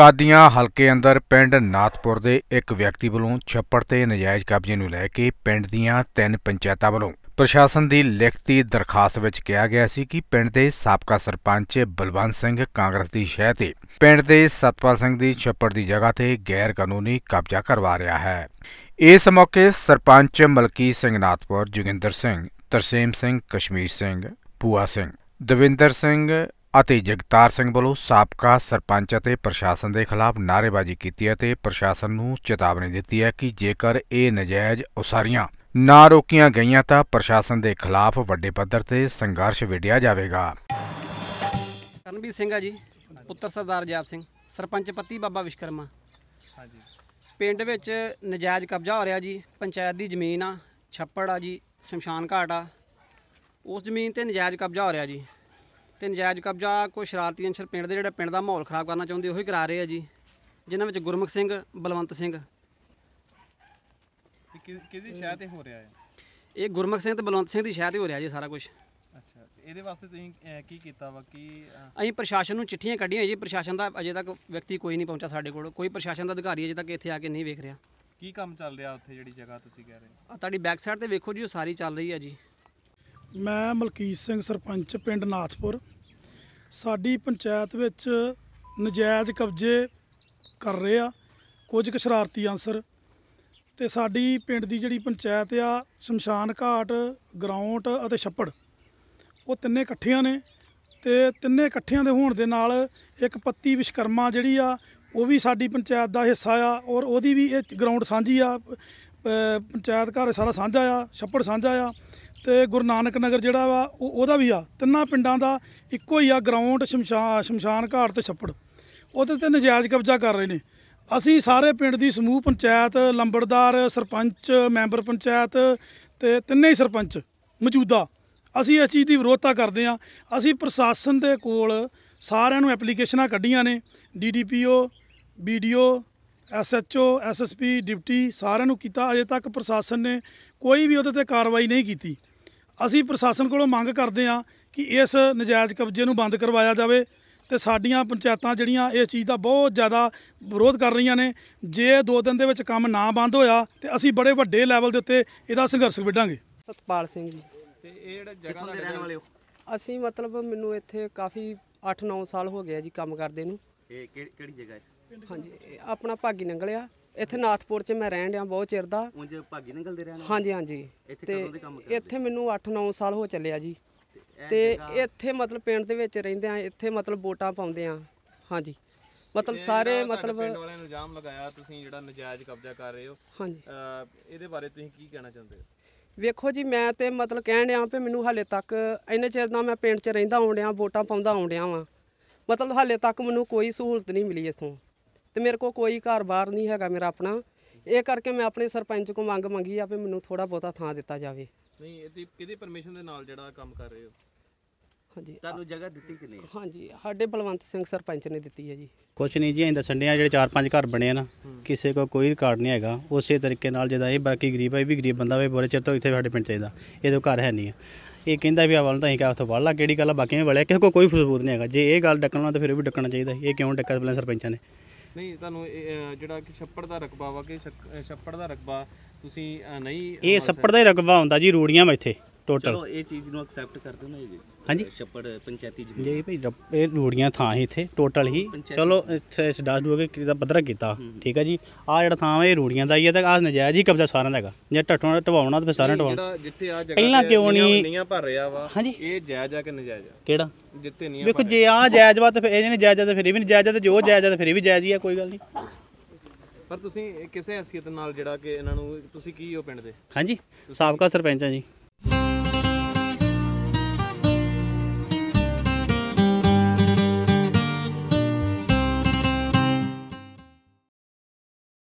ਕਾਦੀਆਂ ਹਲਕੇ ਅੰਦਰ ਪਿੰਡ ਨਾਥਪੁਰ ਦੇ ਇੱਕ ਵਿਅਕਤੀ ਵੱਲੋਂ ਛੱਪੜ ਤੇ ਨਜਾਇਜ਼ ਕਬਜ਼ੇ ਨੂੰ ਲੈ ਕੇ ਪਿੰਡ ਦੀਆਂ ਤਿੰਨ ਪੰਚਾਇਤਾਂ ਵੱਲੋਂ ਪ੍ਰਸ਼ਾਸਨ ਦੀ ਲਿਖਤੀ ਦਰਖਾਸਤ ਵਿੱਚ ਕਿਹਾ ਗਿਆ ਸੀ ਕਿ ਪਿੰਡ ਦੇ ਸਾਬਕਾ ਸਰਪੰਚ ਬਲਵੰਤ ਸਿੰਘ ਕਾਂਗਰਸ ਦੀ ਸ਼ਹਿ ਤੇ ਪਿੰਡ ਦੇ ਸਤਪਾਲ ਸਿੰਘ ਦੀ ਛੱਪੜ ਦੀ ਜਗ੍ਹਾ ਤੇ ਗੈਰ ਕਾਨੂੰਨੀ ਕਬਜ਼ਾ ਕਰਵਾ ਰਿਹਾ ਹੈ ਇਸ ਮੌਕੇ ਸਰਪੰਚ ਮਲਕੀ ਸਿੰਘ ਨਾਥਪੁਰ ਜੁਗਿੰਦਰ ਸਿੰਘ ਤਰਸੇਮ ਸਿੰਘ ਕਸ਼ਮੀਰ ਸਿੰਘ ਪੂਆ ਸਿੰਘ ਦਵਿੰਦਰ ਸਿੰਘ ਅਤੇ ਜਗਤਾਰ ਸਿੰਘ ਵੱਲੋਂ ਸਾਬਕਾ ਸਰਪੰਚ ਅਤੇ ਪ੍ਰਸ਼ਾਸਨ ਦੇ ਖਿਲਾਫ ਨਾਅਰੇਬਾਜ਼ੀ ਕੀਤੀ ਹੈ ਅਤੇ ਪ੍ਰਸ਼ਾਸਨ ਨੂੰ ਚੇਤਾਵਨੀ ਦਿੱਤੀ ਹੈ ਕਿ ਜੇਕਰ ਇਹ ਨਜਾਇਜ਼ ਉਸਾਰੀਆਂ ਨਾ ਰੋਕੀਆਂ ਗਈਆਂ ਤਾਂ ਪ੍ਰਸ਼ਾਸਨ ਦੇ ਖਿਲਾਫ ਵੱਡੇ ਪੱਧਰ ਤੇ ਸੰਘਰਸ਼ ਵਿੜਿਆ ਜਾਵੇਗਾ ਕਰਨਵੀਰ ਸਿੰਘ ਆ ਜੀ ਪੁੱਤਰ ਸਰਦਾਰ ਜਾਬ ਸਿੰਘ ਸਰਪੰਚ ਪੱਤੀ ਬਾਬਾ ਵਿਸ਼ਕਰਮਾ ਹਾਂਜੀ ਪਿੰਡ ਵਿੱਚ ਨਜਾਇਜ਼ ਕਬਜ਼ਾ ਹੋ ਰਿਹਾ ਜੀ ਪੰਚਾਇਤ ਦੀ ਜ਼ਮੀਨ ਆ ਛੱਪੜ ਆ ਜੀ ਸ਼ਮਸ਼ਾਨ ਘਾਟ ਆ ਉਸ ਜ਼ਮੀਨ ਤੇ ਨਜਾਇਜ਼ ਕਬਜ਼ਾ ਹੋ ਰਿਹਾ ਜੀ ਤੇ ਨਜਾਇਜ਼ ਕਬਜ਼ਾ ਕੋ ਸ਼ਰਾਰਤੀ ਅੰਸ਼ਰ ਪਿੰਡ ਦੇ ਜਿਹੜਾ ਪਿੰਡ ਦਾ ਮਾਹੌਲ ਖਰਾਬ ਕਰਨਾ ਚਾਹੁੰਦੇ ਉਹੀ ਕਰਾ ਰਹੇ ਆ ਜੀ ਜਿਨ੍ਹਾਂ ਵਿੱਚ ਗੁਰਮੁਖ ਸਿੰਘ ਬਲਵੰਤ ਸਿੰਘ ਕਿਹਦੀ ਸ਼ਾਹ ਤੇ ਹੋ ਰਿਹਾ ਹੈ ਇਹ ਗੁਰਮੁਖ ਸਿੰਘ ਤੇ ਬਲਵੰਤ ਸਿੰਘ ਦੀ ਸ਼ਾਹ ਤੇ ਹੋ ਰਿਹਾ ਜੀ ਸਾਰਾ ਕੁਝ ਅੱਛਾ ਇਹਦੇ ਵਾਸਤੇ ਤੁਸੀਂ ਕੀ ਕੀਤਾ ਵਾ ਕਿ ਅਸੀਂ ਪ੍ਰਸ਼ਾਸਨ ਨੂੰ ਚਿੱਠੀਆਂ ਕੱਢੀਆਂ ਜੀ ਪ੍ਰਸ਼ਾਸਨ ਦਾ ਅਜੇ ਤੱਕ ਵਿਅਕਤੀ ਕੋਈ ਨਹੀਂ ਪਹੁੰਚਾ ਸਾਡੇ ਕੋਲ ਕੋਈ ਪ੍ਰਸ਼ਾਸਨ ਦਾ ਅਧਿਕਾਰੀ ਅਜੇ ਤੱਕ ਇੱਥੇ ਆ ਕੇ ਨਹੀਂ ਵੇਖ ਰਿਹਾ ਕੀ ਕੰਮ ਚੱਲ ਰਿਹਾ ਉੱਥੇ ਜਿਹੜੀ ਜਗ੍ਹਾ ਤੁਸੀਂ ਕਹਿ ਰਹੇ ਹੋ ਤੁਹਾਡੀ ਬੈਕ ਸਾਈਡ ਤੇ ਵੇਖੋ ਜੀ ਉਹ ਸਾਰੀ ਚੱਲ ਰਹੀ ਹੈ ਜੀ ਮੈਂ ਮਲਕੀਤ ਸਿੰਘ ਸਰਪੰਚ ਪਿੰਡ ਨਾਥਪੁਰ ਸਾਡੀ ਪੰਚਾਇਤ ਵਿੱਚ ਨਜਾਇਜ਼ ਕਬਜ਼ੇ ਕਰ ਰਹੇ ਆ ਕੁਝ ਕੁ ਸ਼ਰਾਰਤੀ ਅੰਸਰ ਤੇ ਸਾਡੀ ਪਿੰਡ ਦੀ ਜਿਹੜੀ ਪੰਚਾਇਤ ਆ ਸ਼ਮਸ਼ਾਨ ਘਾਟ ਗਰਾਊਂਡ ਅਤੇ ਛੱਪੜ ਉਹ ਤਿੰਨੇ ਇਕੱਠੀਆਂ ਨੇ ਤੇ ਤਿੰਨੇ ਇਕੱਠਿਆਂ ਦੇ ਹੋਣ ਦੇ ਨਾਲ ਇੱਕ ਪੱਤੀ ਵਿਸ਼ਕਰਮਾ ਜਿਹੜੀ ਆ ਉਹ ਵੀ ਸਾਡੀ ਪੰਚਾਇਤ ਦਾ ਹਿੱਸਾ ਆ ਔਰ ਉਹਦੀ ਵੀ ਇਹ ਗਰਾਊਂਡ ਸਾਂਝੀ ਆ ਪੰਚਾਇਤ ਘਰ ਸਾਰਾ ਸਾਂਝਾ ਆ ਛੱਪੜ ਸਾਂਝਾ ਆ ਤੇ ਗੁਰੂ ਨਾਨਕ ਨਗਰ ਜਿਹੜਾ ਵਾ ਉਹ ਉਹਦਾ ਵੀ ਆ ਤਿੰਨਾਂ ਪਿੰਡਾਂ ਦਾ ਇੱਕੋ ਹੀ ਆ ਗਰਾਊਂਡ ਸ਼ਮਸ਼ਾਨ ਸ਼ਮਸ਼ਾਨ ਘਾਟ ਤੇ ਛੱਪੜ ਉਹਦੇ ਤੇ ਨਜਾਇਜ਼ ਕਬਜ਼ਾ ਕਰ ਰਹੇ ਨੇ ਅਸੀਂ ਸਾਰੇ ਪਿੰਡ ਦੀ ਸਮੂਹ ਪੰਚਾਇਤ ਲੰਬੜਦਾਰ ਸਰਪੰਚ ਮੈਂਬਰ ਪੰਚਾਇਤ ਤੇ ਤਿੰਨੇ ਹੀ ਸਰਪੰਚ ਮੌਜੂਦਾ ਅਸੀਂ ਇਸ ਚੀਜ਼ ਦੀ ਵਿਰੋਧਤਾ ਕਰਦੇ ਆ ਅਸੀਂ ਪ੍ਰਸ਼ਾਸਨ ਦੇ ਕੋਲ ਸਾਰਿਆਂ ਨੂੰ ਐਪਲੀਕੇਸ਼ਨਾਂ ਕੱਢੀਆਂ ਨੇ DDPO BDO SHO SSP deputy ਸਾਰਿਆਂ ਨੂੰ ਕੀਤਾ ਅਜੇ ਤੱਕ ਪ੍ਰਸ਼ਾਸਨ ਨੇ ਕੋਈ ਵੀ ਉਹਦੇ ਤੇ ਕਾਰਵਾਈ ਨਹੀਂ ਕੀਤੀ ਅਸੀਂ ਪ੍ਰਸ਼ਾਸਨ ਕੋਲੋਂ ਮੰਗ ਕਰਦੇ ਹਾਂ ਕਿ ਇਸ ਨਜਾਇਜ਼ ਕਬਜ਼ੇ ਨੂੰ ਬੰਦ ਕਰਵਾਇਆ ਜਾਵੇ ਤੇ ਸਾਡੀਆਂ ਪੰਚਾਇਤਾਂ ਜਿਹੜੀਆਂ ਇਸ ਚੀਜ਼ ਦਾ ਬਹੁਤ ਜ਼ਿਆਦਾ ਵਿਰੋਧ ਕਰ ਰਹੀਆਂ ਨੇ ਜੇ ਦੋ ਦਿਨ ਦੇ ਵਿੱਚ ਕੰਮ ਨਾ ਬੰਦ ਹੋਇਆ ਤੇ ਅਸੀਂ ਬੜੇ ਵੱਡੇ ਲੈਵਲ ਦੇ ਉੱਤੇ ਇਹਦਾ ਸੰਘਰਸ਼ ਵਿੱਢਾਂਗੇ ਸਤਪਾਲ ਸਿੰਘ ਜੀ ਤੇ ਇਹ ਜਿਹੜਾ ਜਗ੍ਹਾ ਦਾ ਰਹਿਣ ਵਾਲੇ ਹੋ ਅਸੀਂ ਮਤਲਬ ਮੈਨੂੰ ਇੱਥੇ ਕਾਫੀ 8-9 ਸਾਲ ਹੋ ਗਏ ਜੀ ਕੰਮ ਕਰਦੇ ਨੂੰ ਇਹ ਕਿਹੜੀ ਜਗ੍ਹਾ ਹੈ ਹਾਂਜੀ ਆਪਣਾ ਭਾਗੀ ਨੰਗਲਿਆ ਇੱਥੇ ਨਾਥਪੁਰ 'ਚ ਮੈਂ ਰਹਿਣ ਡਿਆ ਬਹੁਤ ਚਿਰ ਦਾ ਉਂਝ ਭਾਗੀ ਨੰਗਲ ਦੇ ਰਹਿਣਾ ਹਾਂਜੀ ਹਾਂਜੀ ਇੱਥੇ ਤੇ ਇੱਥੇ ਮੈਨੂੰ 8-9 ਸਾਲ ਹੋ ਚੱਲਿਆ ਜੀ ਤੇ ਇੱਥੇ ਮਤਲਬ ਪਿੰਡ ਦੇ ਵਿੱਚ ਰਹਿੰਦੇ ਆ ਇੱਥੇ ਮਤਲਬ ਵੋਟਾਂ ਪਾਉਂਦੇ ਆ ਹਾਂਜੀ ਮਤਲਬ ਸਾਰੇ ਮਤਲਬ ਪਿੰਡ ਵਾਲਿਆਂ ਨੂੰ ਇਲਜ਼ਾਮ ਲਗਾਇਆ ਤੁਸੀਂ ਜਿਹੜਾ ਨਜਾਇਜ਼ ਕਬਜ਼ਾ ਕਰ ਰਹੇ ਹੋ ਹਾਂਜੀ ਇਹਦੇ ਬਾਰੇ ਤੁਸੀਂ ਕੀ ਕਹਿਣਾ ਚਾਹੁੰਦੇ ਹੋ ਵੇਖੋ ਜੀ ਮੈਂ ਤੇ ਮਤਲਬ ਕਹਿਣ ਡਿਆ ਵੀ ਮੈਨੂੰ ਹਾਲੇ ਤੱਕ ਇੰਨੇ ਚਿਰ ਦਾ ਮੈਂ ਪਿੰਡ 'ਚ ਰਹਿੰਦਾ ਆਉਂਦਿਆਂ ਵੋਟਾਂ ਪਾਉਂਦਾ ਆਉਂਦਿਆਂ ਵਾਂ ਮਤਲਬ ਹਾਲੇ ਤੱਕ ਮੈਨੂੰ ਕੋਈ ਸਹੂਲਤ ਨਹੀਂ ਮਿਲੀ ਇਸ ਤੋਂ ਤੇ ਮੇਰੇ ਕੋ ਕੋਈ ਘਰ-ਬਾਰ ਨਹੀਂ ਹੈਗਾ ਮੇਰਾ ਆਪਣਾ ਇਹ ਕਰਕੇ ਮੈਂ ਆਪਣੇ ਸਰਪੰਚ ਕੋ ਮੰਗ ਮੰਗੀ ਆ ਵੀ ਮੈਨੂੰ ਥੋੜਾ ਬੋਤਾ ਥਾਂ ਦਿੱਤਾ ਜਾਵੇ ਨਹੀਂ ਇਹਦੀ ਕਿਹਦੀ ਪਰਮਿਸ਼ਨ ਦੇ ਨਾਲ ਜਿਹੜਾ ਕੰਮ ਕਰ ਰਹੇ ਹੋ ਹਾਂਜੀ ਤੁਹਾਨੂੰ ਜਗ੍ਹਾ ਦਿੱਤੀ ਕਿ ਨਹੀਂ ਹਾਂਜੀ ਸਾਡੇ ਬਲਵੰਤ ਸਿੰਘ ਸਰਪੰਚ ਨੇ ਦਿੱਤੀ ਹੈ ਜੀ ਕੁਛ ਨਹੀਂ ਜੀ ਅਸੀਂ ਦੱਸਣ ਦੇ ਆ ਜਿਹੜੇ ਚਾਰ ਪੰਜ ਘਰ ਬਣੇ ਆ ਨਾ ਕਿਸੇ ਕੋ ਕੋਈ ਰਿਕਾਰਡ ਨਹੀਂ ਹੈਗਾ ਉਸੇ ਤਰੀਕੇ ਨਾਲ ਜਿਹਦਾ ਇਹ ਬਾਕੀ ਗਰੀਬ ਹੈ ਵੀ ਗਰੀਬ ਬੰਦਾ ਵੇ ਬੜੇ ਚਿਰ ਤੋਂ ਇੱਥੇ ਸਾਡੇ ਪਿੰਡ ਚਾਹੀਦਾ ਇਹਦੇ ਘਰ ਹੈ ਨਹੀਂ ਆ ਇਹ ਕਹਿੰਦਾ ਵੀ ਆਵਲ ਤਾਂ ਅਸੀਂ ਉਸ ਤੋਂ ਵੜ ਲਾ ਕਿਹੜੀ ਗੱਲ ਆ ਬਾਕੀਆਂ ਨੇ ਵੜਿਆ ਕਿਸੇ ਕੋ ਕੋਈ ਫਸੂਦ ਨਹੀਂ ਹੈਗਾ ਜੇ ਇਹ ਗੱਲ ਡੱਕਣਾ ਤਾਂ ਫਿਰ ਵੀ ਡੱਕਣਾ ਚਾਹੀਦਾ ਇਹ ਕਿਉਂ ਡੱਕਾ ਸਰਪੰਚਾਂ ਨੇ ਨਹੀਂ ਤੁਹਾਨੂੰ ਜਿਹੜਾ ਕਿ ਛੱਪੜ ਦਾ ਰਕਬਾ ਵਾ ਕਿ ਛੱਪੜ ਦਾ ਰਕਬਾ ਤੁਸੀਂ ਨਹੀਂ ਇਹ ਛੱਪੜ ਦਾ ਹੀ ਰਕਬਾ ਹੁੰਦਾ ਜੀ ਰੂੜੀਆਂ ਵਿੱਚ ਇੱਥੇ ਟੋਟਲ ਚਲੋ ਇਹ ਚੀਜ਼ ਨੂੰ ਐਕਸੈਪਟ ਕਰ ਦਿਓ ਨਾ ਜੀ ਹਾਂਜੀ ਛੱਪੜ ਪੰਚਾਇਤੀ ਜ਼ਮੀਨ ਜੀ ਭਾਈ ਇਹ ਲੋੜੀਆਂ ਥਾਂ ਹੀ ਇੱਥੇ ਟੋਟਲ ਹੀ ਪੰਚਾਇਤੀ। ਚਲੋ ਡਸ ਡੂ ਕਿ ਕਿਦਾ ਪੱਧਰਾ ਕੀਤਾ ਠੀਕ ਹੈ ਜੀ ਆ ਜਿਹੜਾ ਥਾਂ ਇਹ ਰੂੜੀਆਂ ਦਾ ਹੀ ਹੈ ਤਾਂ ਆ ਨਜਾਇਜ਼ ਹੀ ਕਬਜ਼ਾ ਸਾਰਿਆਂ ਦਾ ਹੈਗਾ ਜੇ ਢੱਠੋਂ ਟਵਾਉਣਾ ਤਾਂ ਸਾਰਿਆਂ ਟਵਾਉਣਾ ਜਿੱਥੇ ਆ ਜਗ੍ਹਾ ਪਹਿਲਾਂ ਕਿਉਂ ਨਹੀਂ- ਨੀਆਂ ਭਰ ਰਿਹਾ ਵਾ ਹਾਂਜੀ। ਇਹ ਜਾਇਜ਼ ਆ ਕਿ ਨਜਾਇਜ਼ ਕਿਹੜਾ ਜਿੱਥੇ ਨਹੀਂ ਵੇਖੋ ਜੇ ਆ ਜਾਇਜ਼ ਵਾ ਤਾਂ ਫਿਰ ਇਹ ਨਹੀਂ ਜਾਇਜ਼ ਤਾਂ ਫਿਰ ਇਹ ਵੀ ਨਹੀਂ ਜਾਇਜ਼ ਤਾਂ ਤੇ ਜੋ ਜਾਇਜ਼ ਤਾਂ ਫਿਰ ਇਹ ਵੀ ਜਾਇਜ਼ ਹੀ ਆ ਕੋਈ ਗੱਲ ਨਹੀਂ ਪਰ ਤੁਸੀਂ ਕਿਸੇ ਹਸੀਅਤ ਨਾਲ ਜਿਹੜਾ ਕਿ ਇਹਨਾਂ ਨੂੰ ਤੁਸੀਂ ਕੀ ਹੋ ਪਿੰਡ ਦੇ ਹਾਂਜੀ ਸਾਬਕਾ ਸਰਪੰਚ ਆ ਜੀ